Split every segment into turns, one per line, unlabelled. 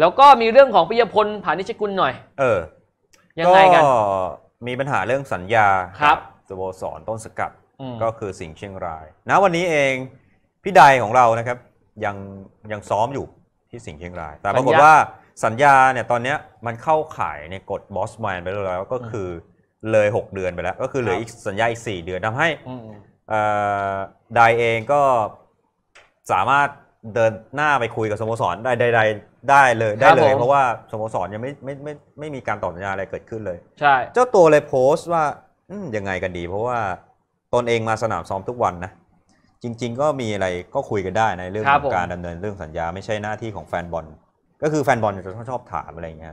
แล้วก็มีเรื่องของปิยพลผานิชกุลหน่อย
เออ ยังไงกัน มีปัญหาเรื่องสัญญา ครับสโมสรต้นสกัด ก็คือสิงห์เชียงรายนะวันนี้เองพี่ใดของเรานะครับ ยังยังซ้อมอยู่ที่สิงห์เชียงราย แต่ปรากฏว่าสัญญาเนี่ยตอนนี้มันเข้าขายในกฎบอสแมนไปแล้ว ก็คือ เลย 6 เดือนไปแล้ว ก็คือเหลืออีกสัญญาอีก4เดือนทำให้ไดเองก็สามารถเดินหน้าไปคุยกับสโมสรได้ใดๆได้เลยได้เลยเพราะว่าสโมสรยังไม่ไม่ไม่ไม่มีการต่อสัญญาอะไรเกิดขึ้นเลยใช่เจ้าตัวเลยโพสต์ว่ายังไงกันดี เพราะว่าตนเองมาสนามซ้อมทุกวันนะ จริงๆก็มีอะไรก็คุยกันได้ในเรื่องของการดำเนินเรื่องสัญญาไม่ใช่หน้าที่ของแฟนบอลก็คือแฟนบอลจะชอบถามอะไรเงี้ย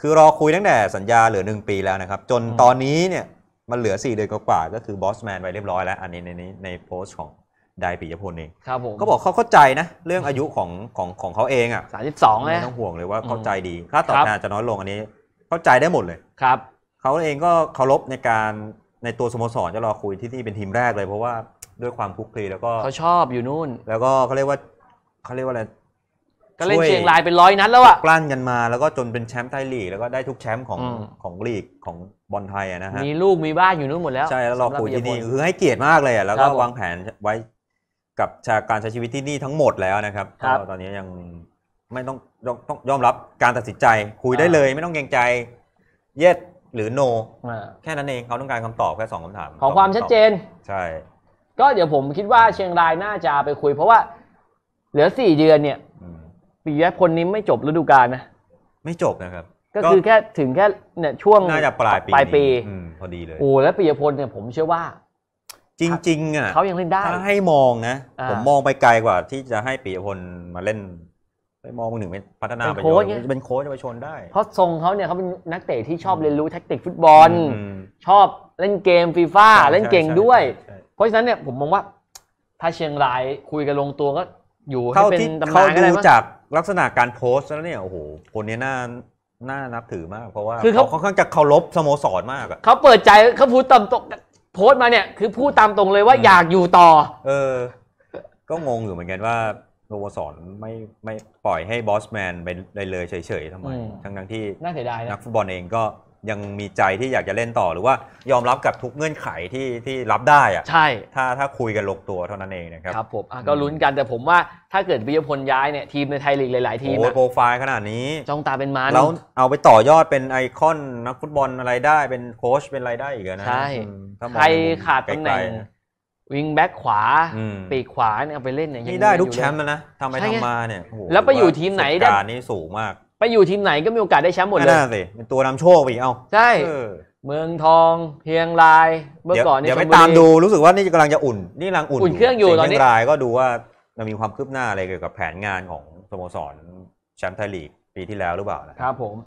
คือรอคุยตั้งแต่สัญญาเหลือหนึ่งปีแล้วนะครับ จนตอนนี้เนี่ยมันเหลือสี่เดือนกว่าก็คือบอสแมนไปเรียบร้อยแล้ว อันนี้ในนี้ในโพสต์ของได้ปิยพลเองครับผมก็บอกเขาเข้าใจนะ เรื่องอายุของของของเขาเองอ่ะสามสิบสองเลยไม่ต้องห่วงเลยว่าเข้าใจดีค่าตอบแทนจะน้อยลงอันนี้ เข้าใจได้หมดเลยครับเขาเองก็เคารพในการในตัวสโมสรจะรอคุยที่นี่เป็นทีมแรกเลย เพราะว่าด้วยความคุกคลีแล้วก็เขาชอบอยู่นู่น แล้วก็เขาเรียกว่าเขาเรียกว่าอะไร
ก็เล่นเชียงรายเป็นร้อยนัดแล้วอะ
กลั้นกันมาแล้วก็จนเป็นแชมป์ไทยลีกแล้วก็ได้ทุกแชมป์ของของลีกของบอลไทยนะฮะมีล
ูกมีบ้านอยู่นู่นหมดแล้วใช่แล้วรอคุยที่นี่คือใ
ห้เกียรติมากเลยอะแล้วก็วางแผนไว้กับาการใช้ชีวิตที่นี่ทั้งหมดแล้วนะครับก็ตอนนี้ยังไม่ต้องต้ององยอมรับการตัดสินใจ คุยได้เลยไม่ต้องเกรงใจเย็ดหรือโน o น
แค่นั้นเองเขาต้องการคำตอบแค่สองคำถาม ขอความชัดเจนใช่ก็เดี๋ยวผมคิดว่าเชียงรายน่าจะไปคุยเพราะว่าเหลือสี่เดือนเนี่ยปียรกคนี้ไม่จบฤดูกาลนะไม่จบนะครับ ก็คือแค่ถึงแค่เนี่ยช่วงน่าจะปลายปีปลายปี
พอดีเลยโอ้แล้ว
ปียะพลเนี่ยผมเชื่อว่าจริงๆอ่ะเขายังเล่นได้ถ้าให้มอ
งนะผมมองไปไกลกว่าที่จะให้ปีพลมาเล่นไปมองหนึ่งเป็นพัฒนาไปโค้ชเป็น
โค้ชไปชนได้เพราะทรงเขาเนี่ยเขาเป็นนักเตะที่ชอบเรียนรู้แทคติกฟุตบอล ชอบเล่นเกมฟีฟ่าเล่นเก่งด้วย เพราะฉะนั้นเนี่ยผมมองว่าถ้าเชียงรายคุยกันลงตัวก็
อยู่ให้เป็นตำนานก็ได้มั้จากลักษณะการโพสต์แล้วเน
ี่ยโอ้โหคนนี้น่าน่านับถือมากเพราะว่าคือเขาค่อนข้าง
จะเคารพสโมสรม
ากอะเขาเปิดใจเขาพูดตำตกพสต์มาเนี่ย คือพูดตามตรงเลยว่าอยากอยู่ต่อ เออ
ก็งงอยู่เหมือนกันว่าสโมสรไม่ไม่ปล่อยให้บอสแมน ไปเลยเฉยๆทำไม ทั้งทั้งที่น่าเสียดายนักฟุตบอลเองก็ยังมีใจที่อยากจะเล่นต่อหรือว่า ยอมรับกับทุกเงื่อนไขที่ที่รับได้อะใช่ ถ้าถ้าคุยกันลงตัวเท่านั้นเองนะครับครับ ผมก็ลุ้นก
ัน แต่ผมว่าถ้าเกิดวิยพลย้ายเนี่ยทีมในไทยลีกหลายๆทีมโอ้โหโปรไฟล์ขนาดนี้จ้องตาเป็นมันแล้ว
เอาไปต่อยอดเป็นไอคอน นักฟุตบอลอะไรได้เป็นโค้ชเ
ป็นอะไรได้อีกนะใช่ใครขาดตำแหน่งวิงแบ็กขวาปีกขวาเนี่ยเอาไปเล่นเนี่ยนี่ได้ทุกแชมป์แล้วนะทำไปทำมาเนี่ยแล้วไปอยู่ทีมไหนได้นี่สูงมากไปอยู่ทีมไหนก็มีโอกาสได้แชมป์หมดเลยน่า
สิเป็นตัวนำโชคไปอีก เอาใช
่เมืองทอง เพียงราย เมื่อก่อนเดี๋ยวไปตามดู รู้สึก
ว่านี่กำลังจะอุ่น นี่ก
ำลังอุ่นอุ่นเครื่องอยู่ตอนนี้รายก็
ดูว่ามันมีความคืบหน้าอะไรเกี่ยวกับแผนงานของสโมสรแชมป์ไทยลีกปีที่แล้วหรือเปล่านะ
ครับผม